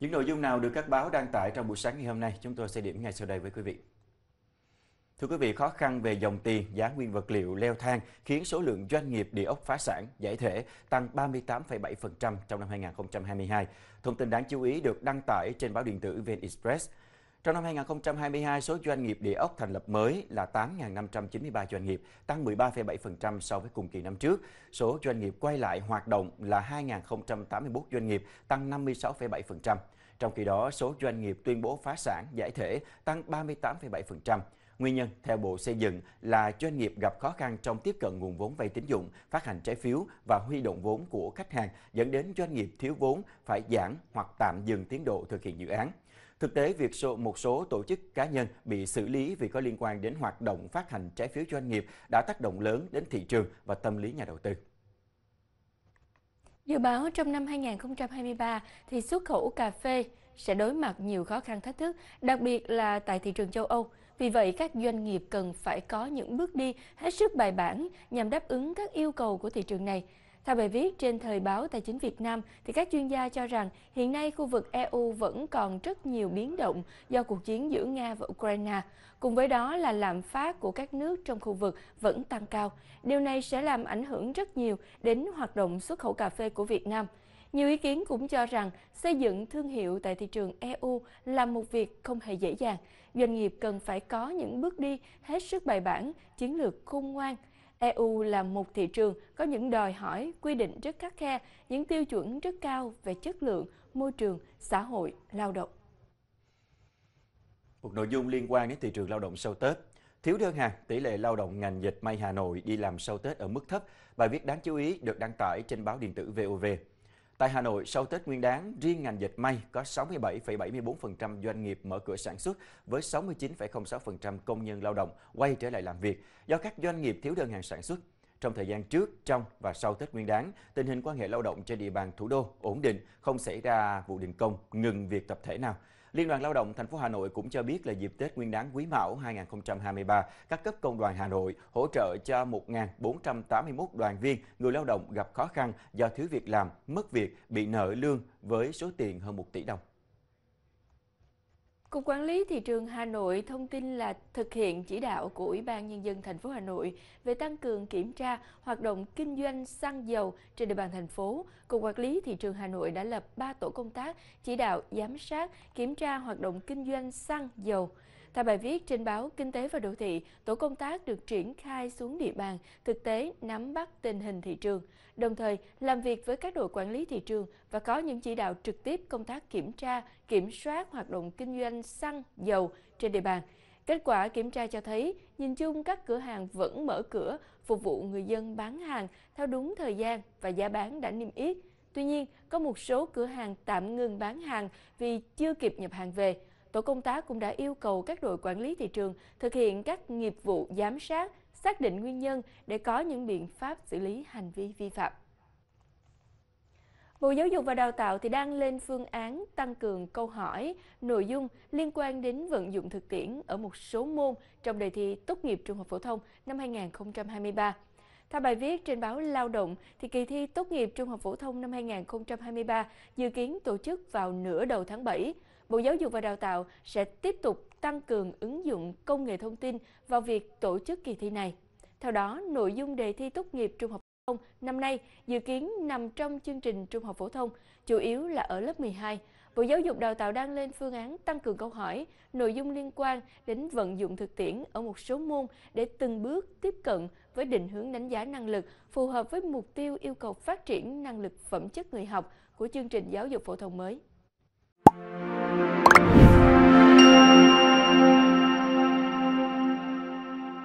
Những nội dung nào được các báo đăng tải trong buổi sáng ngày hôm nay, chúng tôi sẽ điểm ngay sau đây với quý vị. Thưa quý vị, khó khăn về dòng tiền, giá nguyên vật liệu leo thang khiến số lượng doanh nghiệp địa ốc phá sản, giải thể tăng 38,7% trong năm 2022. Thông tin đáng chú ý được đăng tải trên báo điện tử VN Express. Trong năm 2022, số doanh nghiệp địa ốc thành lập mới là 8.593 doanh nghiệp, tăng 13,7% so với cùng kỳ năm trước. Số doanh nghiệp quay lại hoạt động là 2.081 doanh nghiệp, tăng 56,7%. Trong khi đó, số doanh nghiệp tuyên bố phá sản, giải thể tăng 38,7%. Nguyên nhân, theo Bộ Xây dựng, là doanh nghiệp gặp khó khăn trong tiếp cận nguồn vốn vay tín dụng, phát hành trái phiếu và huy động vốn của khách hàng, dẫn đến doanh nghiệp thiếu vốn phải giãn hoặc tạm dừng tiến độ thực hiện dự án. Thực tế, việc số, một số tổ chức cá nhân bị xử lý vì có liên quan đến hoạt động phát hành trái phiếu doanh nghiệp đã tác động lớn đến thị trường và tâm lý nhà đầu tư. Dự báo trong năm 2023 thì xuất khẩu cà phê sẽ đối mặt nhiều khó khăn thách thức, đặc biệt là tại thị trường châu Âu. Vì vậy, các doanh nghiệp cần phải có những bước đi hết sức bài bản nhằm đáp ứng các yêu cầu của thị trường này. Theo bài viết trên Thời báo Tài chính Việt Nam, thì các chuyên gia cho rằng hiện nay khu vực EU vẫn còn rất nhiều biến động do cuộc chiến giữa Nga và Ukraine. Cùng với đó là lạm phát của các nước trong khu vực vẫn tăng cao. Điều này sẽ làm ảnh hưởng rất nhiều đến hoạt động xuất khẩu cà phê của Việt Nam. Nhiều ý kiến cũng cho rằng xây dựng thương hiệu tại thị trường EU là một việc không hề dễ dàng. Doanh nghiệp cần phải có những bước đi hết sức bài bản, chiến lược khôn ngoan – EU là một thị trường có những đòi hỏi, quy định rất khắc khe, những tiêu chuẩn rất cao về chất lượng, môi trường, xã hội, lao động. Một nội dung liên quan đến thị trường lao động sau Tết. Thiếu đơn hàng, tỷ lệ lao động ngành dịch may Hà Nội đi làm sau Tết ở mức thấp. Bài viết đáng chú ý được đăng tải trên báo điện tử VOV. Tại Hà Nội, sau Tết Nguyên đán, riêng ngành dịch may có 67,74% doanh nghiệp mở cửa sản xuất với 69,06% công nhân lao động quay trở lại làm việc do các doanh nghiệp thiếu đơn hàng sản xuất. Trong thời gian trước, trong và sau Tết Nguyên đán, tình hình quan hệ lao động trên địa bàn thủ đô ổn định, không xảy ra vụ đình công, ngừng việc tập thể nào. Liên đoàn Lao động thành phố Hà Nội cũng cho biết là dịp Tết Nguyên đán Quý Mão 2023, các cấp công đoàn Hà Nội hỗ trợ cho 1.481 đoàn viên người lao động gặp khó khăn do thiếu việc làm, mất việc, bị nợ lương với số tiền hơn 1 tỷ đồng. Cục Quản lý Thị trường Hà Nội thông tin là thực hiện chỉ đạo của Ủy ban Nhân dân thành phố Hà Nội về tăng cường kiểm tra hoạt động kinh doanh xăng dầu trên địa bàn thành phố. Cục Quản lý Thị trường Hà Nội đã lập 3 tổ công tác chỉ đạo giám sát, kiểm tra hoạt động kinh doanh xăng dầu theo bài viết trên báo Kinh tế và Đô thị, tổ công tác được triển khai xuống địa bàn, thực tế nắm bắt tình hình thị trường, đồng thời làm việc với các đội quản lý thị trường và có những chỉ đạo trực tiếp công tác kiểm tra, kiểm soát hoạt động kinh doanh xăng, dầu trên địa bàn. Kết quả kiểm tra cho thấy, nhìn chung các cửa hàng vẫn mở cửa, phục vụ người dân bán hàng theo đúng thời gian và giá bán đã niêm yết. Tuy nhiên, có một số cửa hàng tạm ngừng bán hàng vì chưa kịp nhập hàng về tổ công tác cũng đã yêu cầu các đội quản lý thị trường thực hiện các nghiệp vụ giám sát, xác định nguyên nhân để có những biện pháp xử lý hành vi vi phạm. Bộ Giáo dục và Đào tạo thì đang lên phương án tăng cường câu hỏi, nội dung liên quan đến vận dụng thực tiễn ở một số môn trong đề thi tốt nghiệp trung học phổ thông năm 2023. Theo bài viết trên báo Lao động, thì kỳ thi tốt nghiệp trung học phổ thông năm 2023 dự kiến tổ chức vào nửa đầu tháng 7. Bộ Giáo dục và Đào tạo sẽ tiếp tục tăng cường ứng dụng công nghệ thông tin vào việc tổ chức kỳ thi này. Theo đó, nội dung đề thi tốt nghiệp trung học phổ thông năm nay dự kiến nằm trong chương trình trung học phổ thông, chủ yếu là ở lớp 12. Bộ Giáo dục Đào tạo đang lên phương án tăng cường câu hỏi, nội dung liên quan đến vận dụng thực tiễn ở một số môn để từng bước tiếp cận với định hướng đánh giá năng lực phù hợp với mục tiêu yêu cầu phát triển năng lực phẩm chất người học của chương trình giáo dục phổ thông mới.